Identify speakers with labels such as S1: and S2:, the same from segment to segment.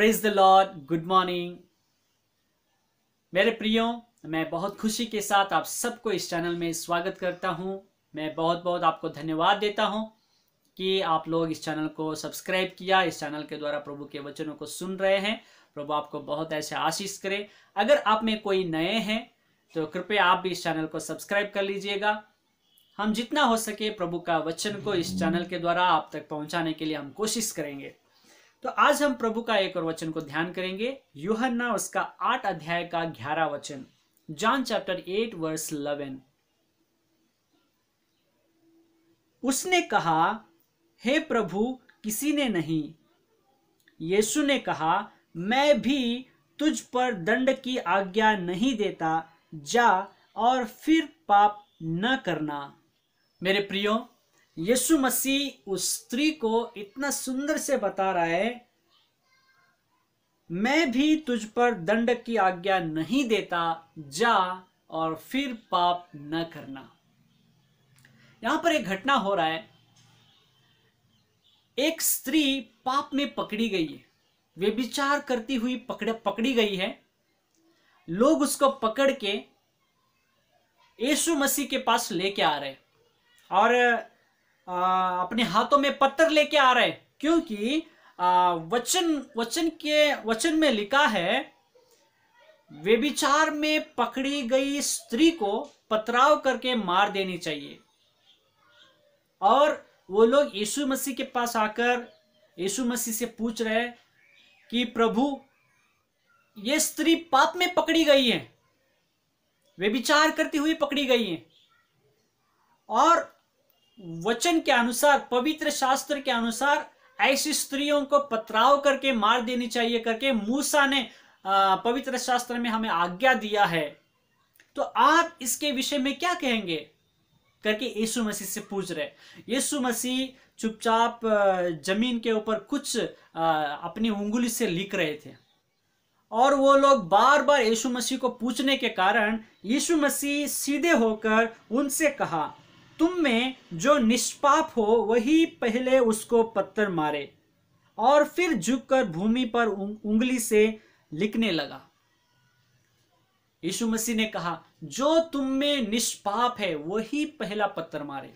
S1: praise the Lord good morning मेरे प्रियो मैं बहुत खुशी के साथ आप सबको इस चैनल में स्वागत करता हूं मैं बहुत बहुत आपको धन्यवाद देता हूं कि आप लोग इस चैनल को सब्सक्राइब किया इस चैनल के द्वारा प्रभु के वचनों को सुन रहे हैं प्रभु आपको बहुत ऐसे आशीष करे अगर आप में कोई नए हैं तो कृपया आप भी इस चैनल को सब्सक्राइब कर लीजिएगा हम जितना हो सके प्रभु का वचन को इस चैनल के द्वारा आप तक पहुंचाने के लिए हम कोशिश करेंगे तो आज हम प्रभु का एक और वचन को ध्यान करेंगे युहना उसका आठ अध्याय का ग्यारह वचन John chapter eight verse eleven उसने कहा हे प्रभु किसी ने नहीं यीशु ने कहा मैं भी तुझ पर दंड की आज्ञा नहीं देता जा और फिर पाप न करना मेरे प्रियो यीशु मसीह उस स्त्री को इतना सुंदर से बता रहा है मैं भी तुझ पर दंड की आज्ञा नहीं देता जा और फिर पाप न करना यहां पर एक घटना हो रहा है एक स्त्री पाप में पकड़ी गई है वे विचार करती हुई पकड़ पकड़ी गई है लोग उसको पकड़ के यीशु मसीह के पास लेके आ रहे और आ, अपने हाथों में पत्थर लेके आ रहे हैं क्योंकि वचन वचन के वचन में लिखा है विचार में पकड़ी गई स्त्री को पथराव करके मार देनी चाहिए और वो लोग यीशु मसीह के पास आकर यीशु मसीह से पूछ रहे कि प्रभु ये स्त्री पाप में पकड़ी गई है वे विचार करती हुई पकड़ी गई है और वचन के अनुसार पवित्र शास्त्र के अनुसार ऐसी स्त्रियों को पथराव करके मार देनी चाहिए करके मूसा ने पवित्र शास्त्र में हमें आज्ञा दिया है तो आप इसके विषय में क्या कहेंगे करके यीशु मसीह से पूछ रहे यीशु मसीह चुपचाप जमीन के ऊपर कुछ अपनी उंगली से लिख रहे थे और वो लोग बार बार यीशु मसीह को पूछने के कारण यीशु मसीह सीधे होकर उनसे कहा तुम में जो निष्पाप हो वही पहले उसको पत्थर मारे और फिर झुककर भूमि पर उंगली से लिखने लगा यीशु मसीह ने कहा जो तुम में निष्पाप है वही पहला पत्थर मारे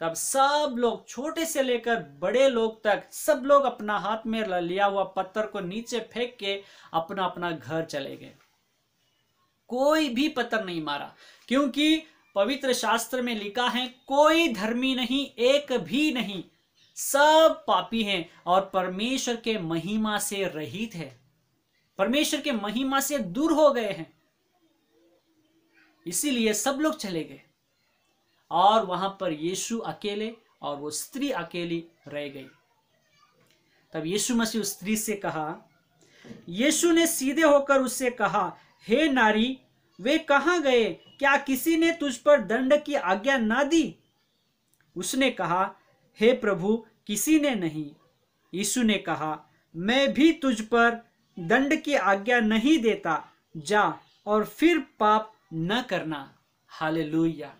S1: तब सब लोग छोटे से लेकर बड़े लोग तक सब लोग अपना हाथ में लिया हुआ पत्थर को नीचे फेंक के अपना अपना घर चले गए कोई भी पत्थर नहीं मारा क्योंकि पवित्र शास्त्र में लिखा है कोई धर्मी नहीं एक भी नहीं सब पापी हैं और परमेश्वर के महिमा से रहित है परमेश्वर के महिमा से दूर हो गए हैं इसीलिए सब लोग चले गए और वहां पर यीशु अकेले और वो स्त्री अकेली रह गई तब यीशु मसीह उस स्त्री से कहा यीशु ने सीधे होकर उससे कहा हे नारी वे कहा गए क्या किसी ने तुझ पर दंड की आज्ञा ना दी उसने कहा हे प्रभु किसी ने नहीं यीशु ने कहा मैं भी तुझ पर दंड की आज्ञा नहीं देता जा और फिर पाप न करना हालेलुया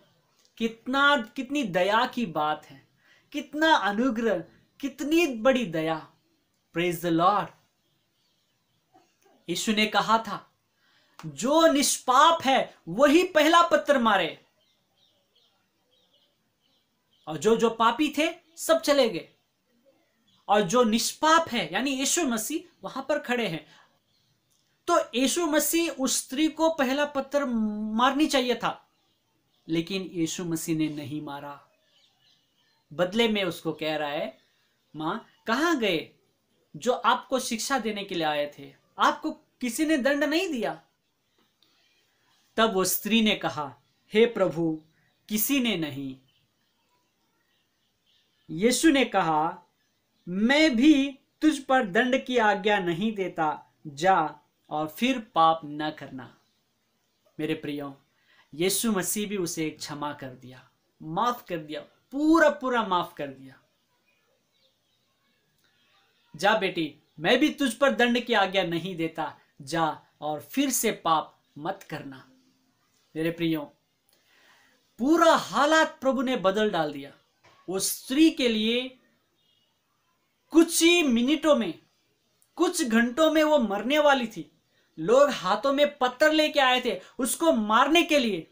S1: कितना कितनी दया की बात है कितना अनुग्रह कितनी बड़ी दया प्रेज द लॉर्ड यीशु ने कहा था जो निष्पाप है वही पहला पत्थर मारे और जो जो पापी थे सब चले गए और जो निष्पाप है यानी यीशु मसीह वहां पर खड़े हैं तो यीशु मसीह उस स्त्री को पहला पत्थर मारनी चाहिए था लेकिन यीशु मसीह ने नहीं मारा बदले में उसको कह रहा है मां कहा गए जो आपको शिक्षा देने के लिए आए थे आपको किसी ने दंड नहीं दिया तब वो स्त्री ने कहा हे प्रभु किसी ने नहीं यीशु ने कहा मैं भी तुझ पर दंड की आज्ञा नहीं देता जा और फिर पाप न करना मेरे प्रियो यीशु मसीह भी उसे क्षमा कर दिया माफ कर दिया पूरा पूरा माफ कर दिया जा बेटी मैं भी तुझ पर दंड की आज्ञा नहीं देता जा और फिर से पाप मत करना मेरे प्रियो पूरा हालात प्रभु ने बदल डाल दिया वो स्त्री के लिए कुछ ही मिनटों में कुछ घंटों में वो मरने वाली थी लोग हाथों में पत्थर लेके आए थे उसको मारने के लिए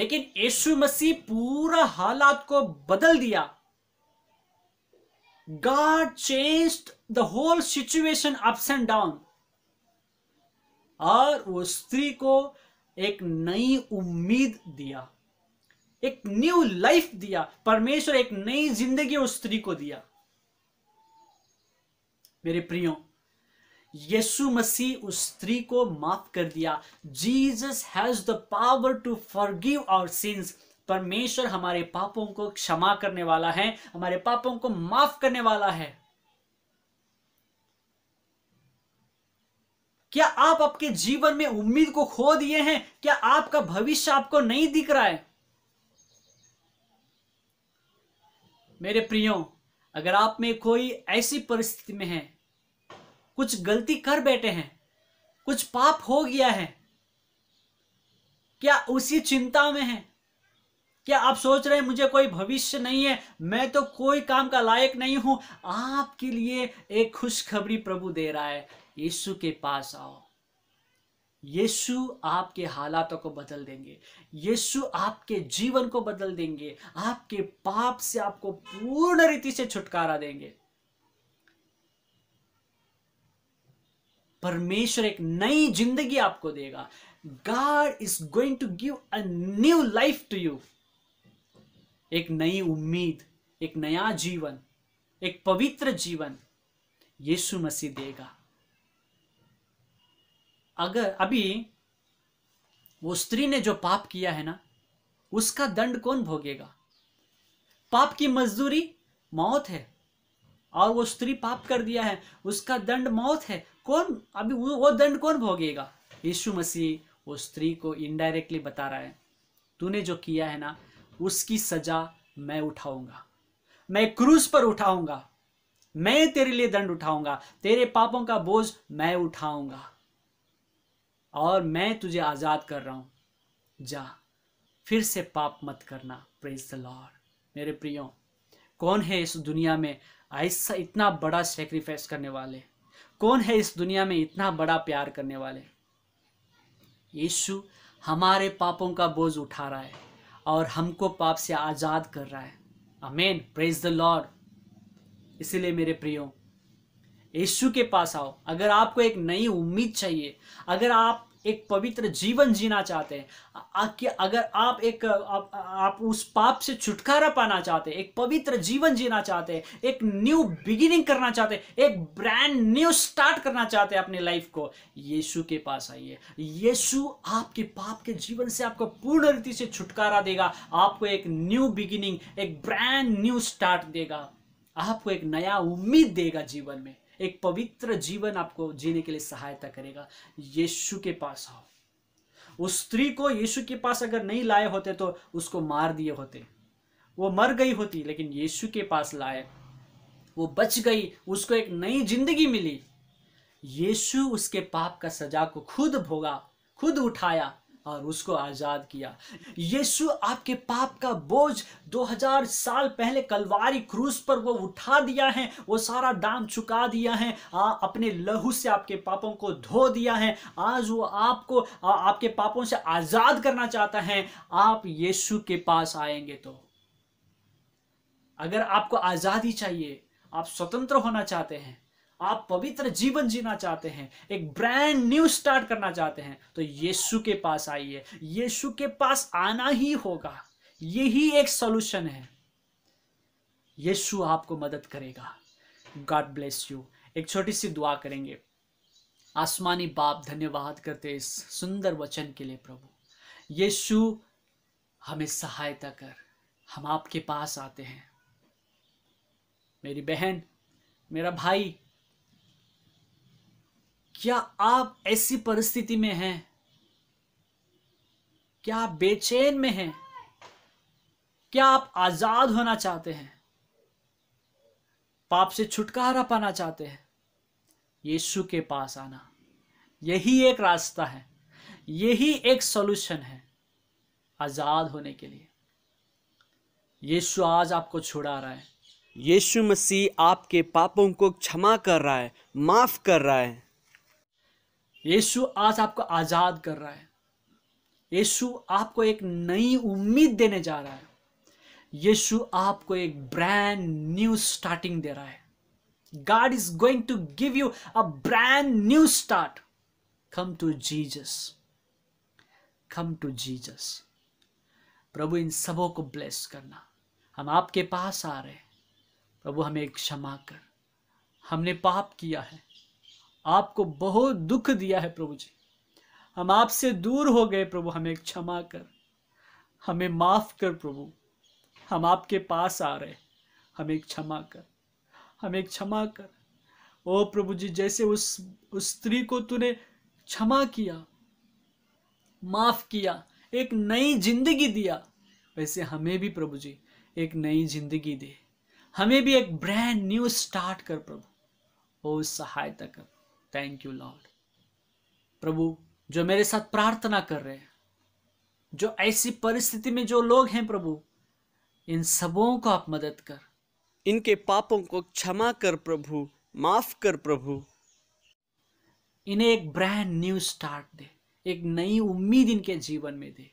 S1: लेकिन यीशु मसीह पूरा हालात को बदल दिया God changed the whole situation ups and down और वो स्त्री को एक नई उम्मीद दिया एक न्यू लाइफ दिया परमेश्वर एक नई जिंदगी उस स्त्री को दिया मेरे प्रियो यीशु मसीह उस स्त्री को माफ कर दिया Jesus has the power to forgive our sins परमेश्वर हमारे पापों को क्षमा करने वाला है हमारे पापों को माफ करने वाला है क्या आप आपके जीवन में उम्मीद को खो दिए हैं क्या आपका भविष्य आपको नहीं दिख रहा है मेरे प्रियो अगर आप में कोई ऐसी परिस्थिति में है कुछ गलती कर बैठे हैं कुछ पाप हो गया है क्या उसी चिंता में है क्या आप सोच रहे हैं मुझे कोई भविष्य नहीं है मैं तो कोई काम का लायक नहीं हूं आपके लिए एक खुशखबरी प्रभु दे रहा है यीशु के पास आओ यीशु आपके हालातों को बदल देंगे यीशु आपके जीवन को बदल देंगे आपके पाप से आपको पूर्ण रीति से छुटकारा देंगे परमेश्वर एक नई जिंदगी आपको देगा God is going to give a new life to you एक नई उम्मीद एक नया जीवन एक पवित्र जीवन यीशु मसीह देगा अगर अभी वो स्त्री ने जो पाप किया है ना उसका दंड कौन भोगेगा पाप की मजदूरी मौत है और वो स्त्री पाप कर दिया है उसका दंड मौत है कौन अभी वो दंड कौन भोगेगा यीशु मसीह वो स्त्री को इनडायरेक्टली बता रहा है तूने जो किया है ना उसकी सजा मैं उठाऊंगा मैं क्रूज पर उठाऊंगा मैं तेरे लिए दंड उठाऊंगा तेरे पापों का बोझ मैं उठाऊंगा और मैं तुझे आज़ाद कर रहा हूँ जा फिर से पाप मत करना प्रेज द लॉर्ड मेरे प्रियो कौन है इस दुनिया में ऐसा इतना बड़ा सेक्रीफाइस करने वाले कौन है इस दुनिया में इतना बड़ा प्यार करने वाले यीशु हमारे पापों का बोझ उठा रहा है और हमको पाप से आज़ाद कर रहा है अमेन प्रेज द लॉर्ड इसीलिए मेरे प्रियो यीशु के पास आओ अगर आपको एक नई उम्मीद चाहिए अगर आप एक पवित्र जीवन जीना चाहते हैं अगर आप एक आप, आप उस पाप से छुटकारा पाना चाहते हैं एक पवित्र जीवन जीना चाहते हैं एक न्यू बिगिनिंग करना चाहते हैं एक ब्रांड न्यू स्टार्ट करना चाहते हैं अपनी लाइफ को यीशु के पास आइए यीशु आपके पाप के जीवन से आपको पूर्ण रीति से छुटकारा देगा आपको एक न्यू बिगिनिंग एक ब्रांड न्यू स्टार्ट देगा आपको एक नया उम्मीद देगा जीवन में एक पवित्र जीवन आपको जीने के लिए सहायता करेगा यीशु के पास आओ उस स्त्री को यीशु के पास अगर नहीं लाए होते तो उसको मार दिए होते वो मर गई होती लेकिन यीशु के पास लाए वो बच गई उसको एक नई जिंदगी मिली यीशु उसके पाप का सजा को खुद भोगा खुद उठाया और उसको आज़ाद किया यीशु आपके पाप का बोझ 2000 साल पहले कलवारी क्रूज पर वो उठा दिया है वो सारा दाम चुका दिया है आ, अपने लहू से आपके पापों को धो दिया है आज वो आपको आ, आपके पापों से आज़ाद करना चाहता है आप यीशु के पास आएंगे तो अगर आपको आज़ादी चाहिए आप स्वतंत्र होना चाहते हैं आप पवित्र जीवन जीना चाहते हैं एक ब्रांड न्यू स्टार्ट करना चाहते हैं तो यीशु के पास आइए यीशु के पास आना ही होगा यही एक सॉल्यूशन है यीशु आपको मदद करेगा गॉड ब्लेस यू एक छोटी सी दुआ करेंगे आसमानी बाप धन्यवाद करते इस सुंदर वचन के लिए प्रभु यीशु हमें सहायता कर हम आपके पास आते हैं मेरी बहन मेरा भाई क्या आप ऐसी परिस्थिति में हैं क्या आप बेचैन में हैं क्या आप आजाद होना चाहते हैं पाप से छुटकारा पाना चाहते हैं यीशु के पास आना यही एक रास्ता है यही एक सॉल्यूशन है आजाद होने के लिए यीशु आज आपको छुड़ा रहा है यीशु मसीह आपके पापों को क्षमा कर रहा है माफ कर रहा है यीशु आज आपको आज़ाद कर रहा है यीशु आपको एक नई उम्मीद देने जा रहा है यीशु आपको एक ब्रांड न्यू स्टार्टिंग दे रहा है God is going to give you a brand new start come to Jesus come to Jesus प्रभु इन सबों को ब्लेस करना हम आपके पास आ रहे हैं प्रभु हमें क्षमा कर हमने पाप किया है आपको बहुत दुख दिया है प्रभु जी हम आपसे दूर हो गए प्रभु हमें क्षमा कर हमें माफ़ कर प्रभु हम आपके पास आ रहे हमें क्षमा कर हमें क्षमा कर ओ प्रभु जी जैसे उस उस स्त्री को तूने क्षमा किया माफ़ किया एक नई जिंदगी दिया वैसे हमें भी प्रभु जी एक नई जिंदगी दे हमें भी एक ब्रांड न्यू स्टार्ट कर प्रभु ओ सहायता कर थैंक यू लॉर्ड प्रभु जो मेरे साथ प्रार्थना कर रहे हैं जो ऐसी परिस्थिति में जो लोग हैं प्रभु इन सबों को आप मदद कर इनके पापों को क्षमा कर प्रभु माफ कर प्रभु इन्हें एक ब्रांड न्यू स्टार्ट दे एक नई उम्मीद इनके जीवन में दे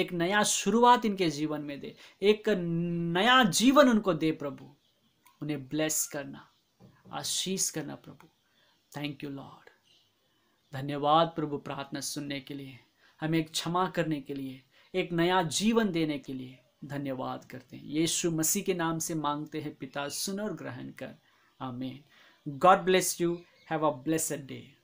S1: एक नया शुरुआत इनके जीवन में दे एक नया जीवन उनको दे प्रभु उन्हें ब्लेस करना आशीष करना प्रभु थैंक यू लॉर्ड धन्यवाद प्रभु प्रार्थना सुनने के लिए हमें एक क्षमा करने के लिए एक नया जीवन देने के लिए धन्यवाद करते हैं यीशु मसीह के नाम से मांगते हैं पिता सुन और ग्रहण कर amen God bless you have a blessed day